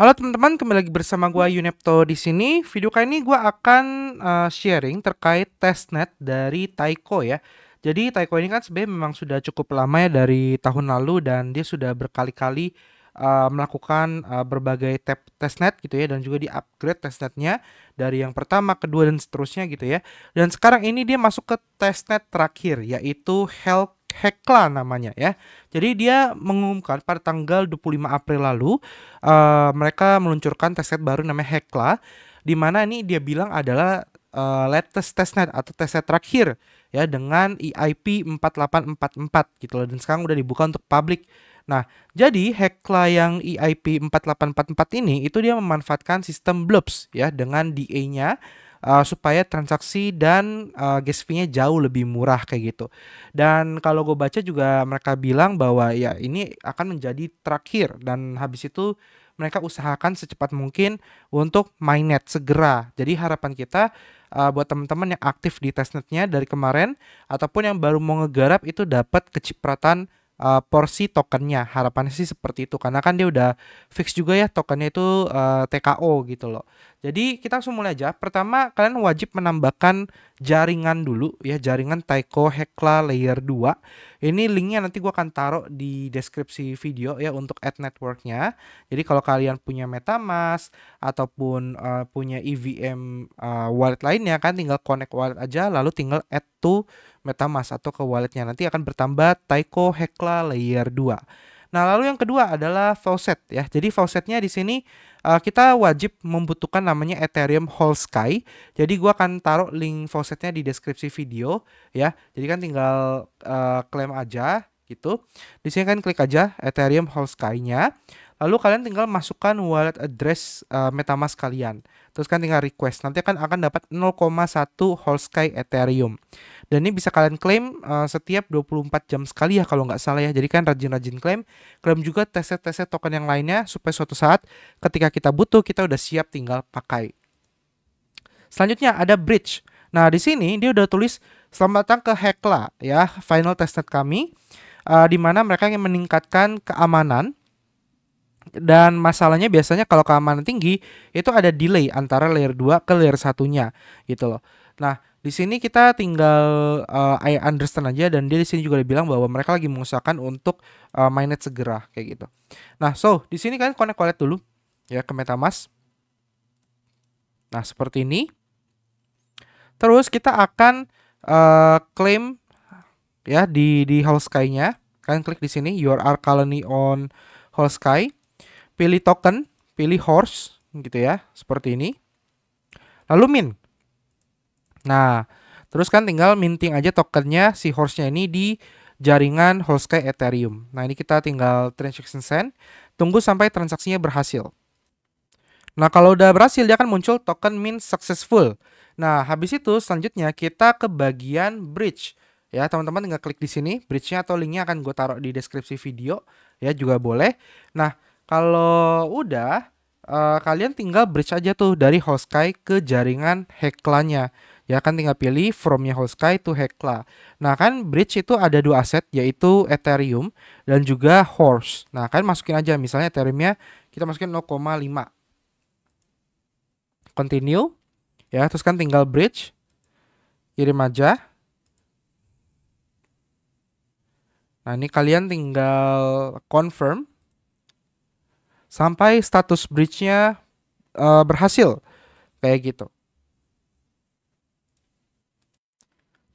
Halo teman-teman, kembali lagi bersama gue hmm. Yunepto di sini. Video kali ini gue akan uh, sharing terkait testnet dari Taiko ya. Jadi Taiko ini kan sebenarnya memang sudah cukup lama ya dari tahun lalu dan dia sudah berkali-kali uh, melakukan uh, berbagai tab testnet gitu ya dan juga di upgrade testnetnya dari yang pertama, kedua dan seterusnya gitu ya. Dan sekarang ini dia masuk ke testnet terakhir yaitu Hell Hekla namanya ya. Jadi dia mengumumkan pada tanggal 25 April lalu uh, mereka meluncurkan testnet baru namanya Hekla di mana ini dia bilang adalah uh, latest testnet atau testnet terakhir ya dengan EIP 4844 gitu loh dan sekarang udah dibuka untuk publik. Nah, jadi Hekla yang EIP 4844 ini itu dia memanfaatkan sistem blobs ya dengan DA-nya uh, supaya transaksi dan uh, gas fee-nya jauh lebih murah kayak gitu. Dan kalau gue baca juga mereka bilang bahwa ya ini akan menjadi terakhir dan habis itu mereka usahakan secepat mungkin untuk mainnet segera. Jadi harapan kita uh, buat teman-teman yang aktif di testnetnya dari kemarin ataupun yang baru mau ngegarap itu dapat kecipratan uh, porsi tokennya. Harapannya sih seperti itu karena kan dia udah fix juga ya tokennya itu uh, eh, TKO gitu loh. Jadi kita langsung mulai aja. Pertama kalian wajib menambahkan jaringan dulu ya, jaringan Taiko Hekla Layer 2. Ini linknya nanti gua akan taruh di deskripsi video ya untuk ad networknya. Jadi kalau kalian punya MetaMask ataupun uh, punya EVM uh, wallet lainnya kan tinggal connect wallet aja lalu tinggal add to MetaMask atau ke walletnya. Nanti akan bertambah Taiko Hekla Layer 2. Nah, lalu yang kedua adalah faucet ya. Jadi faucetnya di sini uh, kita wajib membutuhkan namanya Ethereum Whole Sky. Jadi gua akan taruh link faucetnya di deskripsi video ya. Jadi kan tinggal uh, klaim aja gitu. Di sini kan klik aja Ethereum Whole Sky-nya. Lalu kalian tinggal masukkan wallet address uh, MetaMask kalian. Terus kan tinggal request. Nanti kan akan dapat 0,1 Holsky Ethereum. Dan ini bisa kalian klaim uh, eh, setiap 24 jam sekali ya kalau nggak salah ya. Jadi kan rajin-rajin klaim. Klaim juga teset teset token yang lainnya supaya suatu saat ketika kita butuh kita udah siap tinggal pakai. Selanjutnya ada bridge. Nah, di sini dia udah tulis selamat datang ke Hekla ya, final testnet kami. Uh, di mana mereka ingin meningkatkan keamanan dan masalahnya biasanya kalau keamanan tinggi itu ada delay antara layer 2 ke layer satunya gitu loh. Nah, di sini kita tinggal uh, I understand aja dan dia di sini juga udah bilang bahwa mereka lagi mengusahakan untuk uh, mainnet segera kayak gitu. Nah, so di sini kan connect wallet dulu ya ke MetaMask. Nah, seperti ini. Terus kita akan uh, claim ya di di whole sky-nya. Kalian klik di sini your are colony on whole sky pilih token, pilih horse gitu ya, seperti ini. Lalu min. Nah, terus kan tinggal minting aja tokennya si horse-nya ini di jaringan Holsky Ethereum. Nah, ini kita tinggal transaction send, tunggu sampai transaksinya berhasil. Nah, kalau udah berhasil dia akan muncul token min successful. Nah, habis itu selanjutnya kita ke bagian bridge. Ya, teman-teman tinggal klik di sini, bridge-nya atau link-nya akan gue taruh di deskripsi video, ya juga boleh. Nah, kalau udah, uh, kalian tinggal bridge aja tuh dari Hoskai ke jaringan hekla Ya kan tinggal pilih fromnya nya Hoskai to Hekla. Nah kan bridge itu ada dua aset yaitu Ethereum dan juga Horse. Nah kan masukin aja misalnya Ethereumnya kita masukin 0,5. Continue. Ya terus kan tinggal bridge. Kirim aja. Nah ini kalian tinggal confirm sampai status bridge-nya uh, eh, berhasil kayak gitu.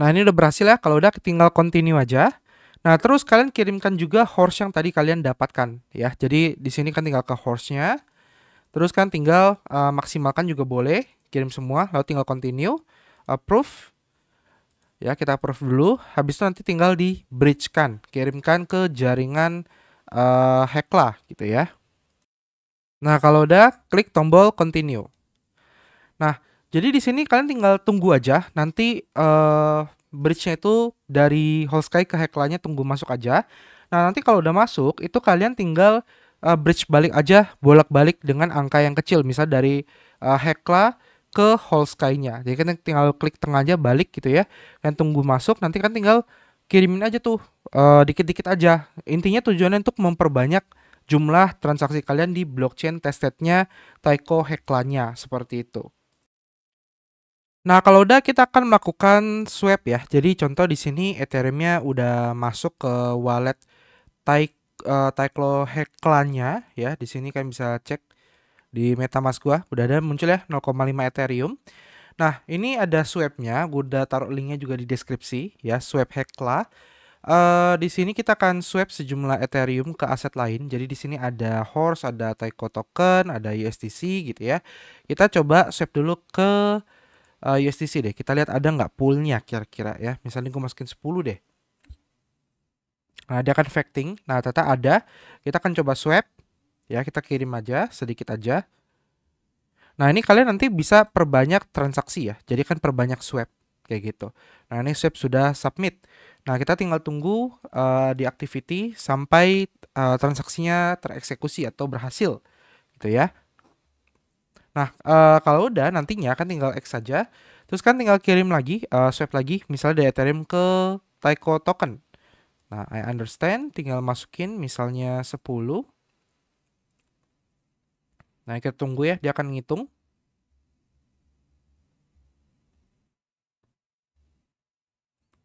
Nah ini udah berhasil ya, kalau udah tinggal continue aja. Nah terus kalian kirimkan juga horse yang tadi kalian dapatkan ya. Jadi di sini kan tinggal ke horse-nya, terus kan tinggal uh, maksimalkan juga boleh, kirim semua, lalu tinggal continue, approve, ya kita approve dulu. Habis itu nanti tinggal di bridge kan, kirimkan ke jaringan uh, Hekla gitu ya. Nah, kalau udah klik tombol continue. Nah, jadi di sini kalian tinggal tunggu aja nanti uh, bridge-nya itu dari whole sky ke nya tunggu masuk aja. Nah, nanti kalau udah masuk itu kalian tinggal uh, bridge balik aja bolak-balik dengan angka yang kecil misal dari uh, hekla ke whole sky-nya. Jadi kalian tinggal klik tengah aja balik gitu ya. Kalian tunggu masuk nanti kan tinggal kirimin aja tuh dikit-dikit uh, dikit -dikit aja. Intinya tujuannya untuk memperbanyak jumlah transaksi kalian di blockchain testednya Taiko Heklanya seperti itu. Nah, kalau udah kita akan melakukan swap ya. Jadi contoh di sini Ethereumnya udah masuk ke wallet Taiko uh, eh, Taiko Heklanya ya. Di sini kalian bisa cek di MetaMask gua udah ada muncul ya 0,5 Ethereum. Nah, ini ada swapnya, gue udah taruh linknya juga di deskripsi ya, swap Hekla. Uh, di sini kita akan swap sejumlah Ethereum ke aset lain. Jadi di sini ada Horse, ada Taiko Token, ada USDC gitu ya. Kita coba swap dulu ke uh, eh, USDC deh. Kita lihat ada nggak poolnya kira-kira ya. Misalnya gue masukin 10 deh. Nah dia akan facting. Nah ternyata ada. Kita akan coba swap. Ya kita kirim aja sedikit aja. Nah ini kalian nanti bisa perbanyak transaksi ya. Jadi kan perbanyak swap kayak gitu. Nah ini swap sudah submit. Nah, kita tinggal tunggu uh, di activity sampai uh, transaksinya tereksekusi atau berhasil gitu ya. Nah, uh, kalau udah nantinya kan tinggal X saja. Terus kan tinggal kirim lagi, uh, swap lagi misalnya dari Ethereum ke Taiko token. Nah, I understand tinggal masukin misalnya 10. Nah, kita tunggu ya, dia akan ngitung.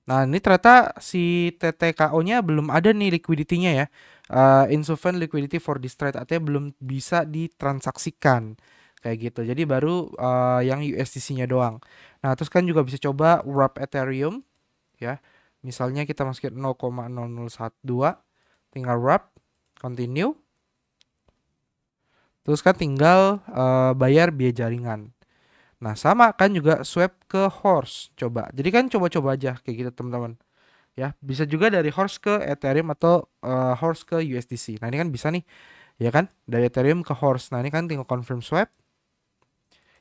Nah, ini ternyata si TTKO-nya belum ada nih liquidity-nya ya. Uh, eh, insufficient liquidity for this trade artinya belum bisa ditransaksikan kayak gitu. Jadi baru uh, yang USDC-nya doang. Nah, terus kan juga bisa coba wrap Ethereum ya. Misalnya kita masukin 0,0012 tinggal wrap continue. Terus kan tinggal uh, bayar biaya jaringan. Nah, sama kan juga swap ke horse. Coba. Jadi kan coba-coba aja kayak gitu, teman-teman. Ya, bisa juga dari horse ke Ethereum atau uh, horse ke USDC. Nah, ini kan bisa nih. Ya kan? Dari Ethereum ke horse. Nah, ini kan tinggal confirm swap.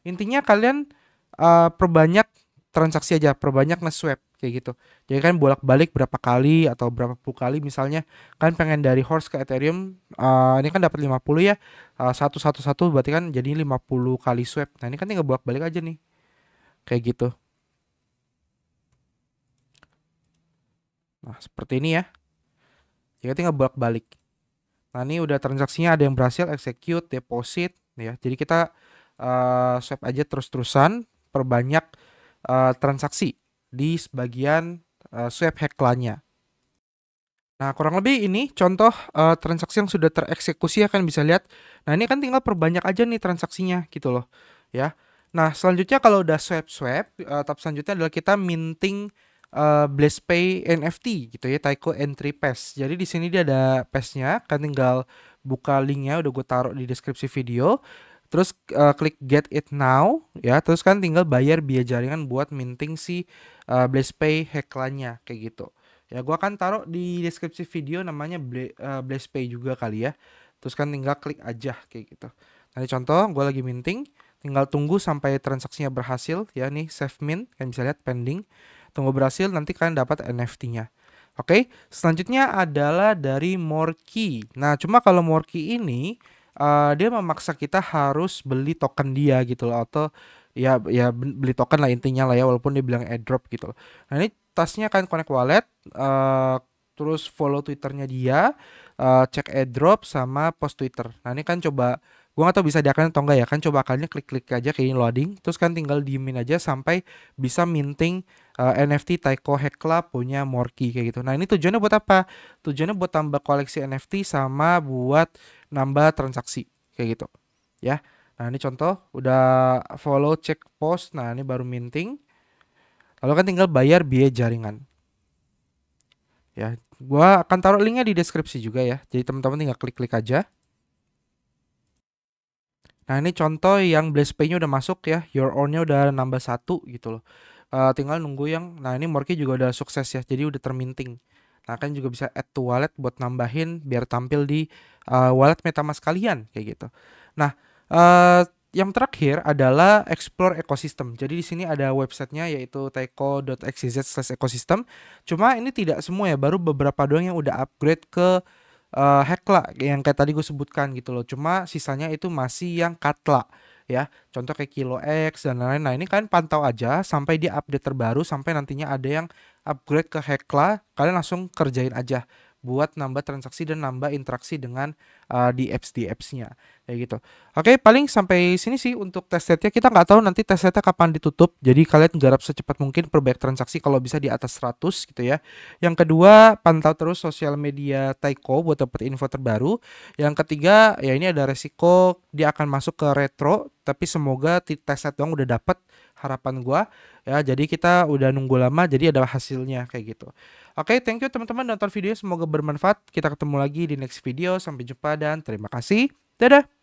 Intinya kalian uh, perbanyak transaksi aja, perbanyak nge-swap kayak gitu. Jadi kan bolak-balik berapa kali atau berapa puluh kali misalnya kan pengen dari horse ke Ethereum uh, ini kan dapat 50 ya. Eh, satu satu satu berarti kan jadi 50 kali swap. Nah, ini kan tinggal bolak-balik aja nih. Kayak gitu. Nah, seperti ini ya. Jadi tinggal bolak-balik. Nah, ini udah transaksinya ada yang berhasil execute, deposit ya. Jadi kita uh, swap aja terus-terusan perbanyak uh, transaksi di sebagian uh, swap heklannya. Nah, kurang lebih ini contoh uh, transaksi yang sudah tereksekusi akan bisa lihat. Nah, ini kan tinggal perbanyak aja nih transaksinya gitu loh, ya. Nah, selanjutnya kalau udah swap-swap, uh, eh, tahap selanjutnya adalah kita minting uh, pay NFT gitu ya, Taiko Entry Pass. Jadi di sini dia ada passnya, kan tinggal buka linknya, udah gue taruh di deskripsi video terus uh, klik get it now ya terus kan tinggal bayar biaya jaringan buat minting si uh, pay heklannya kayak gitu ya gua akan taruh di deskripsi video namanya Bla uh, juga kali ya terus kan tinggal klik aja kayak gitu nanti contoh gua lagi minting tinggal tunggu sampai transaksinya berhasil ya nih save mint kalian bisa lihat pending tunggu berhasil nanti kalian dapat NFT-nya Oke, okay? selanjutnya adalah dari Morkey. Nah, cuma kalau Morkey ini uh, dia memaksa kita harus beli token dia gitu loh atau ya ya beli token lah intinya lah ya walaupun dia bilang airdrop gitu loh. Nah ini tasnya kan connect wallet uh, terus follow twitternya dia uh, cek airdrop sama post twitter. Nah ini kan coba gue gak tau bisa diakalin atau enggak ya kan coba akalnya klik-klik aja kayak ini loading terus kan tinggal diemin aja sampai bisa minting uh, eh, NFT Taiko Hekla punya Morki kayak gitu nah ini tujuannya buat apa tujuannya buat tambah koleksi NFT sama buat nambah transaksi kayak gitu ya nah ini contoh udah follow check post nah ini baru minting lalu kan tinggal bayar biaya jaringan ya gue akan taruh linknya di deskripsi juga ya jadi teman-teman tinggal klik-klik aja Nah ini contoh yang Blaze Pay-nya udah masuk ya, Your Own-nya udah nambah satu gitu loh. Uh, tinggal nunggu yang, nah ini Morky juga udah sukses ya, jadi udah terminting. Nah kan juga bisa add to wallet buat nambahin biar tampil di uh, wallet MetaMask kalian kayak gitu. Nah uh, yang terakhir adalah explore ekosistem. Jadi di sini ada websitenya yaitu teko.xyz/ekosistem. Cuma ini tidak semua ya, baru beberapa doang yang udah upgrade ke uh, Hekla yang kayak tadi gue sebutkan gitu loh. Cuma sisanya itu masih yang Katla ya. Contoh kayak Kilo X dan lain-lain. Nah, ini kalian pantau aja sampai dia update terbaru sampai nantinya ada yang upgrade ke Hekla, kalian langsung kerjain aja buat nambah transaksi dan nambah interaksi dengan uh, di apps di appsnya kayak gitu. Oke, paling sampai sini sih untuk test setnya kita nggak tahu nanti test setnya kapan ditutup. Jadi kalian garap secepat mungkin perbaik transaksi kalau bisa di atas 100 gitu ya. Yang kedua, pantau terus sosial media Taiko buat dapat info terbaru. Yang ketiga, ya ini ada resiko dia akan masuk ke retro tapi semoga test set doang udah dapat harapan gua ya jadi kita udah nunggu lama jadi ada hasilnya kayak gitu oke okay, thank you teman-teman nonton video semoga bermanfaat kita ketemu lagi di next video sampai jumpa dan terima kasih dadah